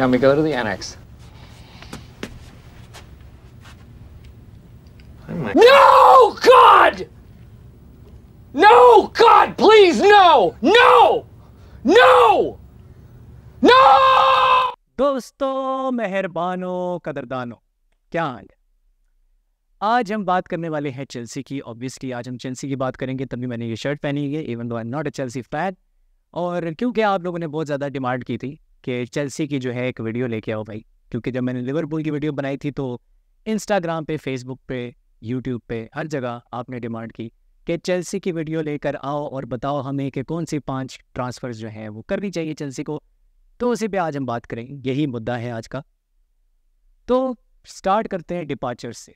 Can we go to the annex? No, God! No, God, please, no! No! No! No! दोस्तों मेहरबानों कदरदानों क्या हाल आज हम बात करने वाले हैं चेल्सी की ऑब्वियसली आज हम चेल्सी की बात करेंगे तभी मैंने ये शर्ट पहनी है even though I am not a Chelsea fan और क्योंकि आप लोगों ने बहुत ज़्यादा डिमांड की थी कि चेल्सी की जो है एक वीडियो लेके आओ भाई क्योंकि जब मैंने लिवरपूल की वीडियो बनाई थी तो इंस्टाग्राम पे फेसबुक पे यूट्यूब पे हर जगह आपने डिमांड की कि चेल्सी की वीडियो लेकर आओ और बताओ हमें कि कौन सी पांच ट्रांसफ़र्स जो हैं वो करनी चाहिए चेल्सी को तो उसी पे आज हम बात करें यही मुद्दा है आज का तो स्टार्ट करते हैं डिपार्चर्स से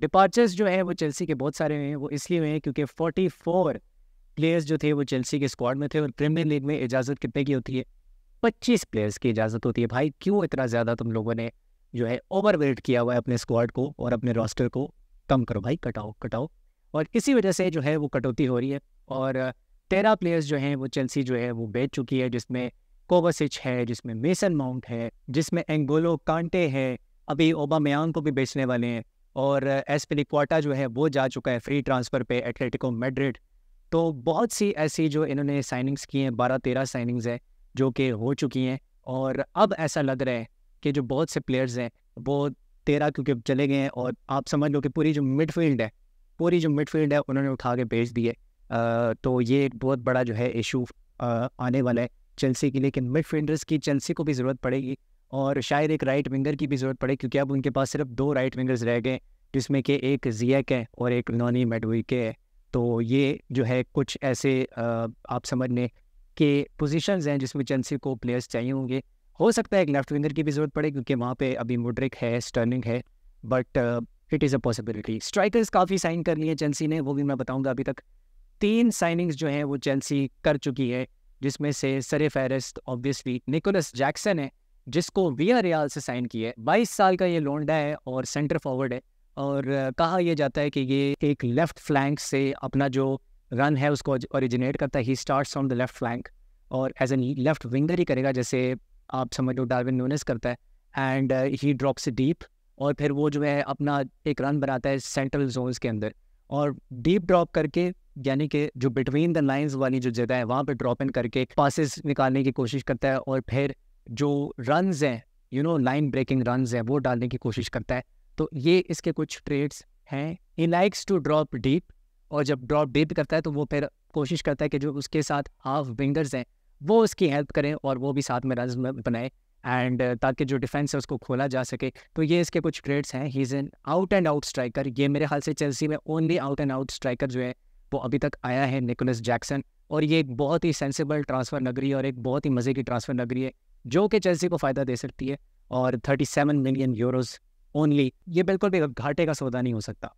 डिपार्चर्स जो है वो चेल्सी के बहुत सारे हुए हैं वो इसलिए हुए हैं क्योंकि 44 प्लेयर्स जो थे वो चेल्सी के स्क्वाड में थे और प्रीमियर लीग में इजाज़त कितने की होती है पच्चीस प्लेयर्स की इजाज़त होती है भाई क्यों इतना ज़्यादा तुम लोगों ने जो है ओवर वेट किया हुआ है अपने स्क्वाड को और अपने रोस्टर को कम करो भाई कटाओ कटाओ और इसी वजह से जो है वो कटौती हो रही है और तेरह प्लेयर्स जो हैं वो चेल्सी जो है वो बेच चुकी है जिसमें कोवासिच है जिसमें मेसन माउंट है जिसमें एंगोलो कांटे है अभी ओबामयांग को भी बेचने वाले हैं और क्वाटा जो है वो जा चुका है फ्री ट्रांसफ़र पे एथलेटिको मेड्रिड तो बहुत सी ऐसी जो इन्होंने साइनिंग्स की हैं बारह तेरह साइनिंग्स हैं जो कि हो चुकी हैं और अब ऐसा लग रहा है कि जो बहुत से प्लेयर्स हैं वो तेरह क्योंकि चले गए हैं और आप समझ लो कि पूरी जो मिडफील्ड है पूरी जो मिडफील्ड है उन्होंने उठा के बेच दिए तो ये एक बहुत बड़ा जो है इशू आने वाला है चेल्सी के लिए लेकिन मिडफील्डर्स की चेल्सी को भी ज़रूरत पड़ेगी और शायद एक राइट विंगर की भी ज़रूरत पड़ेगी क्योंकि अब उनके पास सिर्फ दो राइट विंगर्स रह गए जिसमें कि एक जियक है और एक नॉनी मेडविके है तो ये जो है कुछ ऐसे आप समझ लें के पोजिशन हैं जिसमें चेल्सी को प्लेयर्स चाहिए होंगे हो सकता है एक लेफ्ट विंगर की भी ज़रूरत पड़े क्योंकि वहाँ पे अभी मुड्रिक है स्टर्निंग है but it is a possibility strikers काफ़ी साइन कर लिए चेंसी ने वो भी मैं बताऊँगा अभी तक तीन साइनिंग्स जो हैं वो चेंसी कर चुकी है जिसमें से सरे फहरस्त ऑब्वियसली निकोलस जैक्सन है जिसको विया रियाल से साइन किया है बाईस साल का ये लोंडा है और सेंटर फॉरवर्ड है और uh, कहा यह जाता है कि ये एक लेफ़्ट फ्लैंक से अपना जो रन है उसको ओरिजिनेट करता है he start from the left flank और एज एन लेफ्ट विंगर ही करेगा जैसे आप समझ लो डार्विन नूनेस करता है एंड ही ड्रॉप्स डीप और फिर वो जो है अपना एक रन बनाता है सेंट्रल जोन्स के अंदर और डीप ड्रॉप करके यानी कि जो बिटवीन द लाइन्स वाली जो जगह है वहाँ पर ड्रॉप इन करके पासिस निकालने की कोशिश करता है और फिर जो रन हैं you know line breaking run हैं वो डालने की कोशिश करता है तो ये इसके कुछ ट्रेड्स हैं he likes to drop deep और जब ड्रॉप भी करता है तो वो फिर कोशिश करता है कि जो उसके साथ हाफ विंगर्स हैं वो उसकी हेल्प करें और वो भी साथ में रन बनाए एंड ताकि जो डिफेंस है उसको खोला जा सके तो ये इसके कुछ ग्रेड्स हैं he is an out and out striker ये मेरे ख्याल से चेल्सी में only out and out striker जो है वो अभी तक आया है निकोलस जैक्सन और ये एक बहुत ही सेंसिबल ट्रांसफ़र नगरी है और एक बहुत ही मज़े की ट्रांसफ़र नगरी है जो कि चेल्सी को फ़ायदा दे सकती है और थर्टी मिलियन यूरोज ओनली ये बिल्कुल भी घाटे का सौदा नहीं हो सकता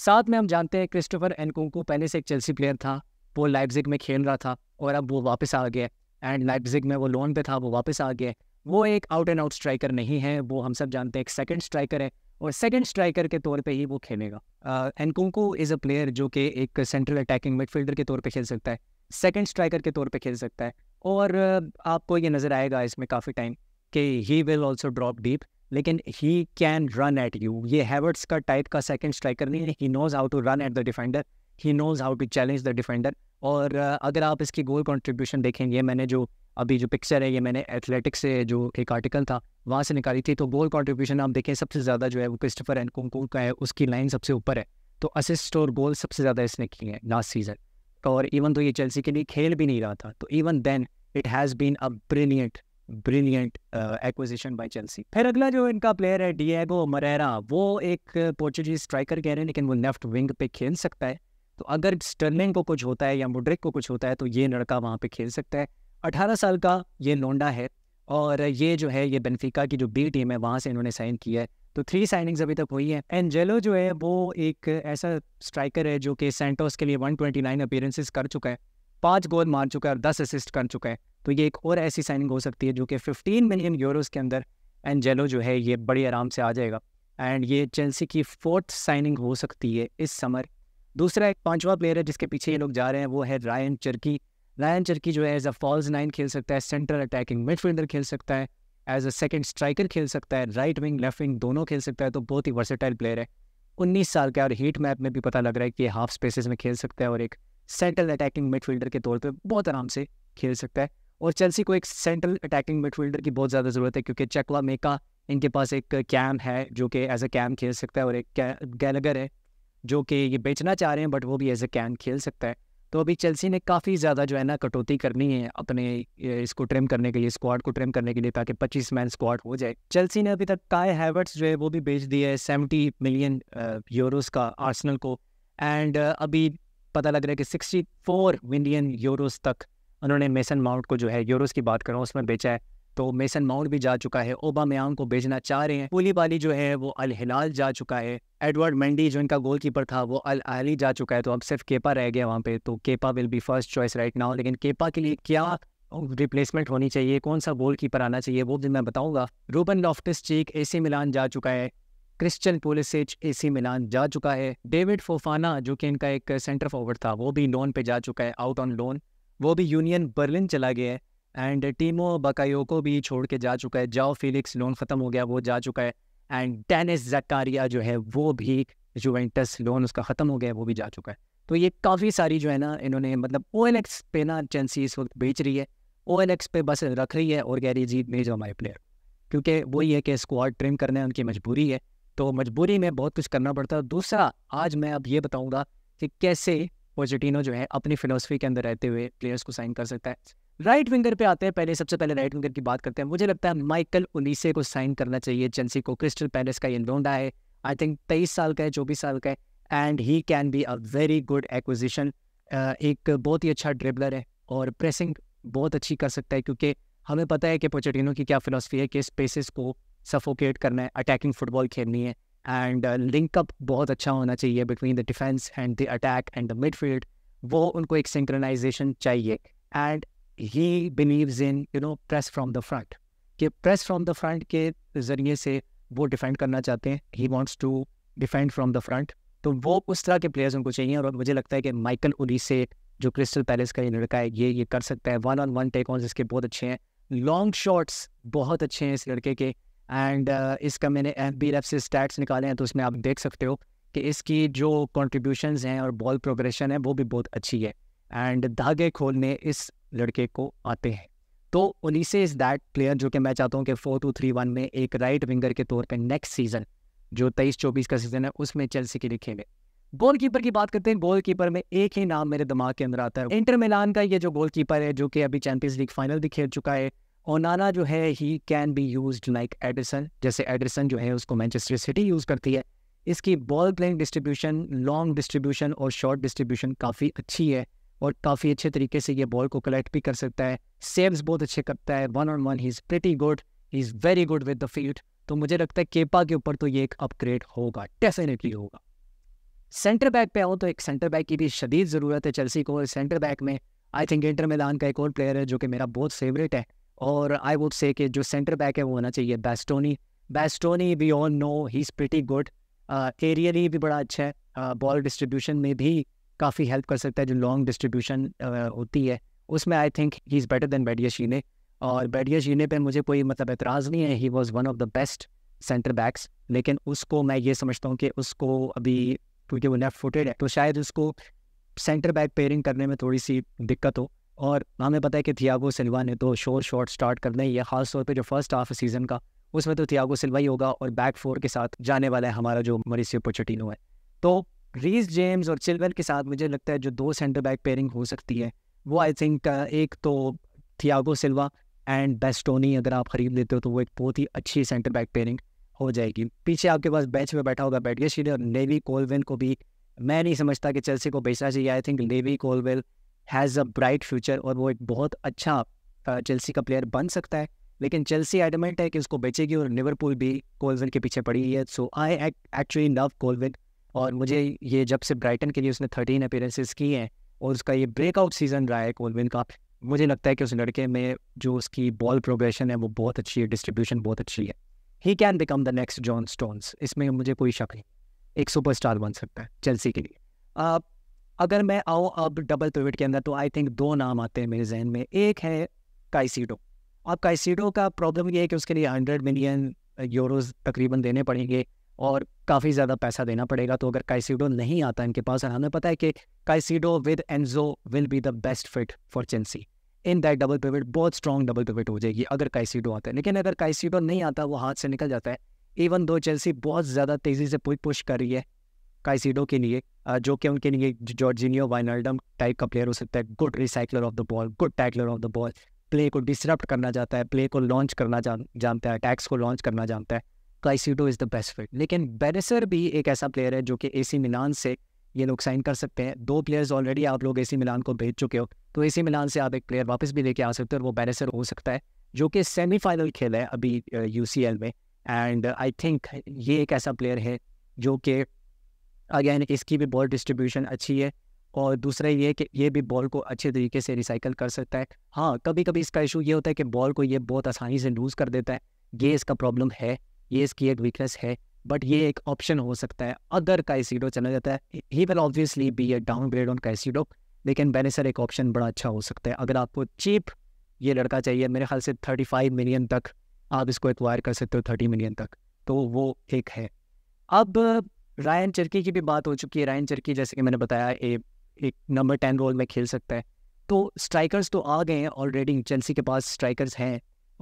साथ में हम जानते हैं क्रिस्टोफर एनकोंको पहले से एक चेल्सी प्लेयर था वो लाइपजिग में खेल रहा था और अब वो वापस आ गया एंड लाइपजिग में वो लोन पे था वो वापस आ गया वो एक आउट एंड आउट स्ट्राइकर नहीं है वो हम सब जानते हैं एक सेकंड स्ट्राइकर है और सेकंड स्ट्राइकर के तौर पे ही वो खेलेगा एनकोंको इज़ अ प्लेयर जो कि एक सेंट्रल अटैकिंग मिडफील्डर के तौर पे खेल सकता है सेकंड स्ट्राइकर के तौर पे खेल सकता है और आपको ये नज़र आएगा इसमें काफ़ी टाइम कि he will also drop deep लेकिन he can run at you ये हैवर्ट्स का टाइप का सेकेंड स्ट्राइकर नहीं है he knows how to run at the defender he knows how to challenge the defender और uh, अगर आप इसकी गोल कॉन्ट्रीब्यूशन देखेंगे मैंने जो अभी जो पिक्चर है ये मैंने एथलेटिक्स से जो एक आर्टिकल था वहाँ से निकाली थी तो गोल कॉन्ट्रीब्यूशन आप देखें सबसे ज़्यादा जो है वो क्रिस्टफर एंड कुंकू का है उसकी लाइन सबसे ऊपर है तो असिस्ट और गोल सबसे ज़्यादा इसने किए हैं लास्ट सीज़न और इवन तो ये चेल्सी के लिए खेल भी नहीं रहा था तो even then it has been a brilliant brilliant acquisition by Chelsea फिर अगला जो इनका प्लेयर है डिएगो मरेरा वो एक पोर्चुगीज स्ट्राइकर कह रहे हैं लेकिन वो लेफ्ट विंग पे खेल सकता है तो अगर स्टर्लिंग को कुछ होता है या मुड्रिक को कुछ होता है तो ये लड़का वहाँ पे खेल सकता है अठारह साल का ये लोंडा है और ये जो है ये बेनफिका की जो बी टीम है वहाँ से इन्होंने साइन किया है तो थ्री साइनिंग्स अभी तक हुई हैं एंजेलो जो है वो एक ऐसा स्ट्राइकर है जो कि सेंटोस के लिए 129 अपीयरेंसेस कर चुका है पाँच गोल मार चुका है और दस असिस्ट कर चुका है तो ये एक और ऐसी साइनिंग हो सकती है जो कि फिफ्टीन मिलियन यूरोज़ के अंदर एंजेलो जो है ये बड़े आराम से आ जाएगा एंड ये चेल्सी की फोर्थ साइनिंग हो सकती है इस समर दूसरा एक पांचवा प्लेयर है जिसके पीछे ये लोग जा रहे हैं वो है रायन चर्की रायन चर्की जो है एज अ फॉल्स नाइन खेल सकता है सेंट्रल अटैकिंग मिडफील्डर खेल सकता है एज अ सेकेंड स्ट्राइकर खेल सकता है राइट विंग लेफ्ट विंग दोनों खेल सकता है तो बहुत ही वर्सेटाइल प्लेयर है उन्नीस साल का और हीट मैप में भी पता लग रहा है कि हाफ स्पेसिस में खेल सकता है और एक सेंट्रल अटैकिंग मिडफील्डर के तौर पे बहुत आराम से खेल सकता है और चेल्सी को एक सेंट्रल अटैकिंग मिडफील्डर की बहुत ज़्यादा ज़रूरत है क्योंकि चकवा मेका इनके पास एक कैम है जो कि एज अ कैम खेल सकता है और एक गैलगर है जो कि ये बेचना चाह रहे हैं बट वो भी एज अ कैम खेल सकता है तो अभी चेल्सी ने काफ़ी ज़्यादा जो है ना कटौती करनी है अपने इसको ट्रिम करने के लिए स्क्वाड को ट्रिम करने के लिए ताकि 25 मैन स्क्वाड हो जाए चेल्सी ने अभी तक काय हैवर्ट्स जो है वो भी बेच दिया है सेवेंटी मिलियन यूरोस का आर्सनल को एंड uh, अभी पता लग रहा है कि सिक्सटी फोर मिलियन यूरोज तक उन्होंने मेसन माउंट को जो है यूरोज की बात करूँ उसमें बेचा है तो मेसन माउंट भी जा चुका है ओबा ओबामयांग को बेचना चाह रहे हैं पुली वाली जो है वो अल हिलाल जा चुका है एडवर्ड मंडी जो इनका गोलकीपर था वो अल आहली जा चुका है तो अब सिर्फ केपा रह गया वहाँ पे तो Kepa will be first choice right now लेकिन केपा के लिए क्या रिप्लेसमेंट होनी चाहिए कौन सा गोल कीपर आना चाहिए वो भी मैं बताऊंगा रूबन लॉफ्टिस चीक एसी मिलान जा चुका है क्रिश्चियन पुलिसिच एसी मिलान जा चुका है डेविड फोफाना जो कि इनका एक सेंटर फॉरवर्ड था वो भी लोन पे जा चुका है आउट ऑन लोन वो भी यूनियन बर्लिन चला गया है एंड टीमो बकायो को भी छोड़ के जा चुका है जाओ फिलिक्स लोन ख़त्म हो गया वो जा चुका है एंड डेनिस जकारिया जो है वो भी जुवेंटस लोन उसका ख़त्म हो गया वो भी जा चुका है तो ये काफ़ी सारी जो है ना इन्होंने मतलब ओ एन एक्स पे ना चेंसी इस वक्त बेच रही है ओ एन एक्स पे बस रख रही है और कह रही है जीत में जो हमारे प्लेयर क्योंकि वही है कि स्क्वाड ट्रिम करने उनकी मजबूरी है तो मजबूरी में बहुत कुछ करना पड़ता है दूसरा आज मैं अब ये बताऊंगा कि कैसे पोजिटिनो जो है अपनी फिलोसफी के अंदर रहते हुए प्लेयर्स को साइन कर सकता है राइट विंगर पे आते हैं पहले सबसे पहले राइट विंगर की बात करते हैं मुझे लगता है माइकल उलीसे को साइन करना चाहिए चेल्सी को क्रिस्टल पैलेस का ये लोंडा है आई थिंक तेईस साल का है चौबीस साल का है and he can be a very good acquisition एक बहुत ही अच्छा ड्रिबलर है और प्रेसिंग बहुत अच्छी कर सकता है क्योंकि हमें पता है कि पोचेटिनो की क्या फिलोसफी है कि स्पेसिस को सफोकेट करना है अटैकिंग फुटबॉल खेलनी है एंड लिंकअप uh, बहुत अच्छा होना चाहिए between the defence and the attack and the midfield वो उनको एक सिंक्रनाइजेशन चाहिए and he believes in you know press from the front कि प्रेस फ्रॉम द फ्रंट के ज़रिए से वो डिफेंड करना चाहते हैं he wants to defend from the front तो वो उस तरह के प्लेयर्स उनको चाहिए और मुझे लगता है कि माइकल उली से जो क्रिस्टल पैलेस का ये लड़का है ये ये कर सकता है one on one take on इसके बहुत अच्छे हैं लॉन्ग शॉट्स बहुत अच्छे हैं इस लड़के के एंड uh, इसका मैंने एफ बी एफ से स्टैट्स निकाले हैं तो उसमें आप देख सकते हो कि इसकी जो कॉन्ट्रीब्यूशन हैं और बॉल प्रोग्रेशन है वो भी बहुत अच्छी है एंड धागे खोलने इस लड़के को आते हैं तो उनीसे इज़ दैट प्लेयर जो कि मैं चाहता हूँ कि फोर टू थ्री वन में एक राइट विंगर के तौर पर नेक्स्ट सीज़न जो तेईस चौबीस का सीज़न है उसमें चेल्सी के लिए खेले गोल कीपर की बात करते हैं गोल कीपर में एक ही नाम मेरे दिमाग के अंदर आता है इंटर मिलान का ये जो गोल कीपर है जो कि अभी चैंपियंस लीग फाइनल भी खेल चुका है ओनाना जो है he can be use like Ederson जैसे एडिसन जो है उसको मैनचेस्टर सिटी यूज़ करती है इसकी ball playing distribution long distribution और शॉर्ट डिस्ट्रीब्यूशन काफ़ी अच्छी है और काफ़ी अच्छे तरीके से ये बॉल को कलेक्ट भी कर सकता है सेव्स बहुत अच्छे करता है one on one he is pretty good he is very good with the field तो मुझे लगता है केपा के ऊपर तो ये एक अपग्रेड होगा डेफिनेटली होगा सेंटर बैक पे आओ तो एक सेंटर बैक की भी शदीद ज़रूरत है चेल्सी को सेंटर बैक में आई थिंक इंटर मैदान का एक और प्लेयर है जो कि मेरा बहुत फेवरेट है और आई वुड से कि जो सेंटर बैक है वो होना चाहिए Bastoni Bastoni we all know he is pretty good aerially भी बड़ा अच्छा है बॉल uh, डिस्ट्रीब्यूशन में भी काफ़ी हेल्प कर सकता है जो लॉन्ग डिस्ट्रीब्यूशन uh, होती है उसमें I think he is better than Badiashile और बैडिया शीने पर मुझे कोई मतलब एतराज़ नहीं है he was one of the best centre backs लेकिन उसको मैं ये समझता हूँ कि उसको अभी क्योंकि वो लेफ्ट फुटेड है तो शायद उसको सेंटर बैक पेयरिंग करने में थोड़ी सी दिक्कत हो और हमें पता है कि थियागो सिल्वा ने तो शोर शॉट स्टार्ट करना ही है खासतौर पर जो फर्स्ट हाफ सीज़न का उसमें तो थियागो सिल्वा ही होगा और बैक फोर के साथ जाने वाला है हमारा जो मरीसी पोचटिनो है तो रीस जेम्स और चिल्वेल के साथ मुझे लगता है जो दो सेंटर बैक पेयरिंग हो सकती है वो आई थिंक एक तो थियागो सिल्वा एंड बेस्टोनी अगर आप खरीद लेते हो तो वो एक बहुत ही अच्छी सेंटर बैक पेयरिंग हो जाएगी पीछे आपके पास बेंच में बैठा होगा बैटगेशील और नेवी कोलवेल को भी मैं नहीं समझता कि चेल्सी को बेचना चाहिए I think Levi Colwill has a bright future और वो एक बहुत अच्छा चेल्सी का प्लेयर बन सकता है लेकिन चेल्सी एडमेंट है कि उसको बेचेगी और लिवरपूल भी कोलविन के पीछे पड़ी है so I actually love Colwill और मुझे ये जब से ब्राइटन के लिए उसने थर्टीन अपेयरेंसेज किए हैं और उसका ये ब्रेकआउट सीजन रहा है कोलविन का मुझे लगता है कि उस लड़के में जो उसकी बॉल प्रोग्रेशन है वो बहुत अच्छी है डिस्ट्रीब्यूशन बहुत अच्छी है he can become the next John Stones इसमें मुझे कोई शक नहीं एक स्टार बन सकता है चेल्सी के लिए आप अगर मैं आऊँ अब डबल पिवट के अंदर तो आई थिंक दो नाम आते हैं मेरे जहन में एक है काइसीडो अब काइसीडो का प्रॉब्लम ये है कि उसके लिए हंड्रेड मिलियन यूरोज तकरीबन देने पड़ेंगे और काफ़ी ज़्यादा पैसा देना पड़ेगा तो अगर काइसीडो नहीं आता इनके पास और हमें पता है कि Caicedo with Enzo will be the best fit for Chelsea in that double pivot बहुत स्ट्रॉन्ग डबल पिवट हो जाएगी अगर काइसीडो आता है लेकिन अगर काइसीडो नहीं आता वो हाथ से निकल जाता है इवन दो चेल्सी बहुत ज़्यादा तेज़ी से पुश पुश कर रही है काइसिडो के लिए जो कि उनके लिए जॉर्जिनियो वाइनल्डम टाइप का प्लेयर हो सकता है good recycler of the ball good tackler of the ball play को डिसरप्ट करना चाहता है प्ले को लॉन्च करना जान, जानता है अटैक्स को लॉन्च करना जानता है Caicedo is the best fit लेकिन बेरेसर भी एक ऐसा प्लेयर है जो कि ए मिलान से ये लोग साइन कर सकते हैं दो प्लेयर्स ऑलरेडी आप लोग ए मिलान को भेज चुके हो तो ए मिलान से आप एक प्लेयर वापस भी लेके आ सकते हो और वो बेरेसर हो सकता है जो कि सेमीफाइनल खेल है अभी यू में एंड आई थिंक ये एक ऐसा प्लेयर है जो कि अगेन इसकी भी बॉल डिस्ट्रीब्यूशन अच्छी है और दूसरा ये कि ये भी बॉल को अच्छे तरीके से रिसाइकल कर सकता है हाँ कभी कभी इसका इशू ये होता है कि बॉल को ये बहुत आसानी से लूज़ कर देता है ये इसका प्रॉब्लम है ये इसकी एक वीकनेस है बट ये एक ऑप्शन हो सकता है अदर काइसीडो चला जाता है he will obviously be a grade on Caicedo लेकिन बेनेसर एक ऑप्शन बड़ा अच्छा हो सकता है अगर आपको चीप ये लड़का चाहिए मेरे ख्याल से थर्टी फाइव मिलियन तक आप इसको एक्वायर कर सकते हो थर्टी मिलियन तक तो वो एक है अब रायन चरकी की भी बात हो चुकी है रायन चरकी जैसे कि मैंने बताया ए, एक नंबर टेन रोल में खेल सकता है तो स्ट्राइकर्स तो आ गए हैं ऑलरेडी चेल्सी के पास स्ट्राइकर्स हैं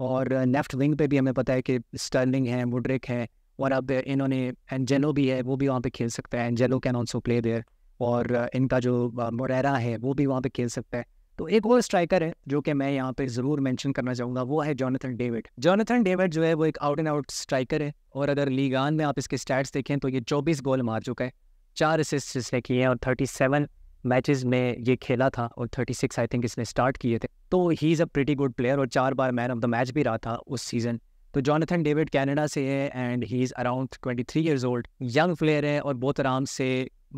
और लेफ्ट विंग पे भी हमें पता है कि स्टर्लिंग है वुड्रिक है और अब इन्होंने एंजेलो भी है वो भी वहाँ पे खेल सकता है Angelo can also play there और इनका जो मोरेरा है वो भी वहाँ पे खेल सकता है तो एक वो स्ट्राइकर है जो कि मैं यहाँ पे ज़रूर मेंशन करना चाहूंगा वो है जॉनथन डेविड जॉनथन डेविड जो है वो एक आउट एंड आउट स्ट्राइकर है और अगर लीगान में आप इसके स्टैट्स देखें तो ये चौबीस गोल मार चुका है चार असिस्ट इसने किए हैं और थर्टी सेवन मैचेस में ये खेला था और 36 आई थिंक इसने स्टार्ट किए थे तो he is a pretty good player और चार बार मैन ऑफ द मैच भी रहा था उस सीज़न तो जॉनथन डेविड कैनेडा से है and he is around three years old young player है और बहुत आराम से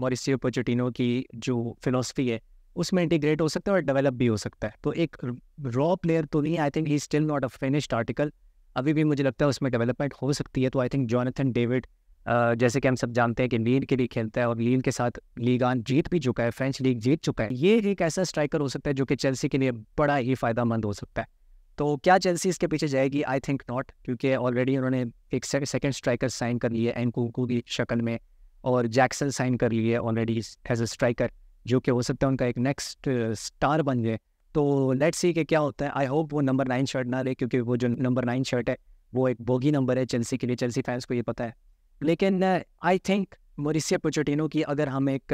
मॉरिसियो पोचटिनो की जो फिलोसफी है उसमें इंटीग्रेट हो सकता है और डेवलप भी हो सकता है तो एक रॉ प्लेयर तो नहीं I think he still not a finished article अभी भी मुझे लगता है उसमें डेवलपमेंट हो सकती है तो आई थिंक जॉनथन डेविड जैसे कि हम सब जानते हैं कि लीन के लिए खेलता है और लीन के साथ लीग आन जीत भी चुका है फ्रेंच लीग जीत चुका है ये एक ऐसा स्ट्राइकर हो सकता है जो कि चेल्सी के लिए बड़ा ही फ़ायदामंद हो सकता है तो क्या चेल्सी इसके पीछे जाएगी आई थिंक नॉट क्योंकि ऑलरेडी उन्होंने एक सेकेंड स्ट्राइकर साइन कर लिया है एनकूकू की शक्ल में और जैक्सन साइन कर है ऑलरेडी एज अ स्ट्राइकर जो कि हो सकता है उनका एक नेक्स्ट स्टार बन जाए तो लेट्स सी कि क्या होता है आई होप वो नंबर नाइन शर्ट ना रहे क्योंकि वो जो नंबर नाइन शर्ट है वो एक बोगी नंबर है चेल्सी के लिए चेल्सी फैंस को ये पता है लेकिन आई थिंक मोरिसिया पोचोटिनो की अगर हम एक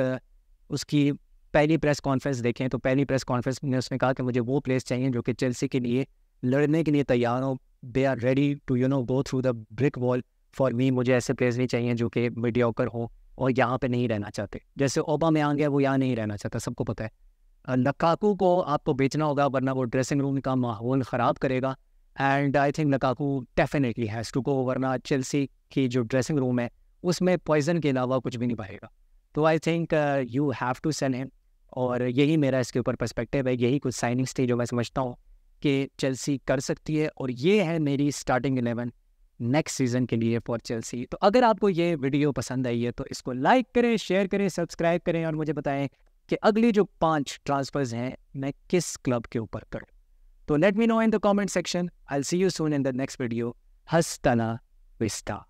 उसकी पहली प्रेस कॉन्फ्रेंस देखें तो पहली प्रेस कॉन्फ्रेंस में उसने कहा कि मुझे वो प्लेस चाहिए जो कि चेल्सी के लिए लड़ने के लिए तैयार हो they are ready to you know go through the brick wall for me मुझे ऐसे प्लेस नहीं चाहिए जो कि मीडियाकर हो और यहाँ पे नहीं रहना चाहते जैसे ओबा में आ गया वो यहाँ नहीं रहना चाहता सबको पता है लकाकू को आपको बेचना होगा वरना वो ड्रेसिंग रूम का माहौल ख़राब करेगा and I think Lukaku definitely has to go वरना चेल्सी की जो ड्रेसिंग रूम है उसमें पॉइजन के अलावा कुछ भी नहीं पाएगा तो I think you have to send him और यही मेरा इसके ऊपर पर्सपेक्टिव है यही कुछ साइनिंग्स थी जो मैं समझता हूँ कि चेल्सी कर सकती है और ये है मेरी स्टार्टिंग एलेवन नेक्स्ट सीजन के लिए फॉर चेल्सी तो अगर आपको ये वीडियो पसंद आई है तो इसको लाइक करें शेयर करें सब्सक्राइब करें और मुझे बताएं कि अगले जो पांच ट्रांसफर्स हैं मैं किस क्लब के ऊपर करूँ तो let me know in the comment section I see you soon in the next video हस्तना विस्ता